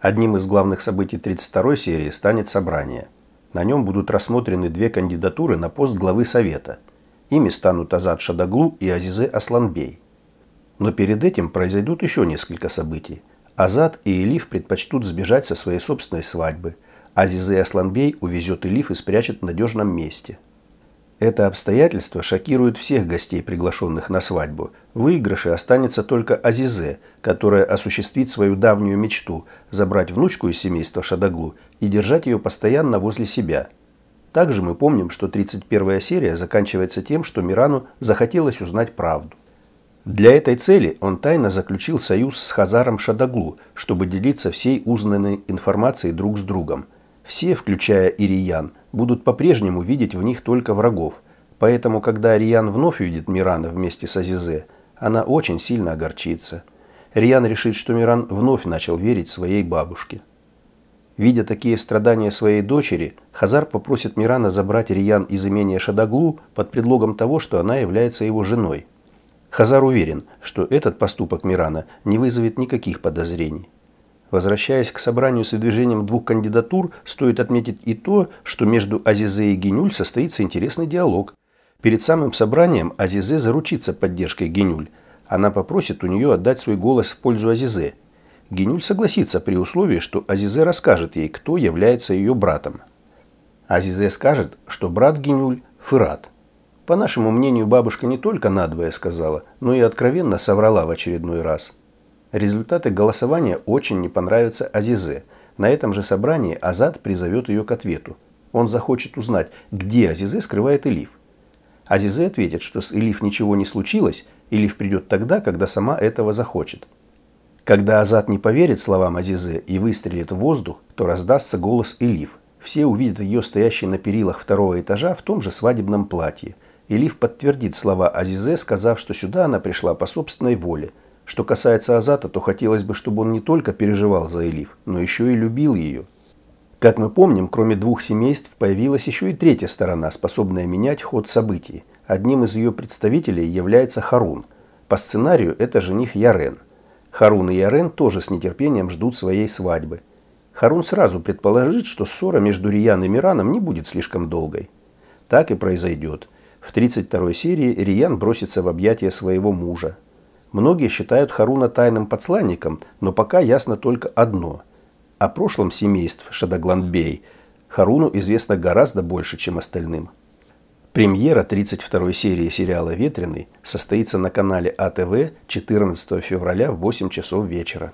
Одним из главных событий 32-й серии станет собрание. На нем будут рассмотрены две кандидатуры на пост главы Совета. Ими станут Азад Шадаглу и Азизе Асланбей. Но перед этим произойдут еще несколько событий. Азад и Элиф предпочтут сбежать со своей собственной свадьбы. Азизе Асланбей увезет Элиф и спрячет в надежном месте – это обстоятельство шокирует всех гостей, приглашенных на свадьбу. В выигрыше останется только Азизе, которая осуществит свою давнюю мечту – забрать внучку из семейства Шадаглу и держать ее постоянно возле себя. Также мы помним, что 31 серия заканчивается тем, что Мирану захотелось узнать правду. Для этой цели он тайно заключил союз с Хазаром Шадаглу, чтобы делиться всей узнанной информацией друг с другом – все, включая Ириян, будут по-прежнему видеть в них только врагов. Поэтому, когда Риан вновь увидит Мирана вместе с Азизе, она очень сильно огорчится. Риан решит, что Миран вновь начал верить своей бабушке. Видя такие страдания своей дочери, Хазар попросит Мирана забрать Риян из имения Шадаглу под предлогом того, что она является его женой. Хазар уверен, что этот поступок Мирана не вызовет никаких подозрений. Возвращаясь к собранию с выдвижением двух кандидатур, стоит отметить и то, что между Азизе и Генюль состоится интересный диалог. Перед самым собранием Азизе заручится поддержкой Генюль. Она попросит у нее отдать свой голос в пользу Азизе. Генюль согласится при условии, что Азизе расскажет ей, кто является ее братом. Азизе скажет, что брат Генюль – Фырат. По нашему мнению, бабушка не только надвое сказала, но и откровенно соврала в очередной раз – Результаты голосования очень не понравятся Азизе. На этом же собрании Азад призовет ее к ответу. Он захочет узнать, где Азизе скрывает Элиф. Азизе ответит, что с Элиф ничего не случилось, Элиф придет тогда, когда сама этого захочет. Когда Азат не поверит словам Азизе и выстрелит в воздух, то раздастся голос Элиф. Все увидят ее стоящей на перилах второго этажа в том же свадебном платье. Элиф подтвердит слова Азизе, сказав, что сюда она пришла по собственной воле – что касается Азата, то хотелось бы, чтобы он не только переживал за Элиф, но еще и любил ее. Как мы помним, кроме двух семейств появилась еще и третья сторона, способная менять ход событий. Одним из ее представителей является Харун. По сценарию это жених Ярен. Харун и Ярен тоже с нетерпением ждут своей свадьбы. Харун сразу предположит, что ссора между Риян и Мираном не будет слишком долгой. Так и произойдет. В 32 серии Риян бросится в объятия своего мужа, Многие считают Харуна тайным подсланником, но пока ясно только одно. О прошлом семейств Шадагланбей Харуну известно гораздо больше, чем остальным. Премьера 32 серии сериала «Ветреный» состоится на канале а АТВ 14 февраля в 8 часов вечера.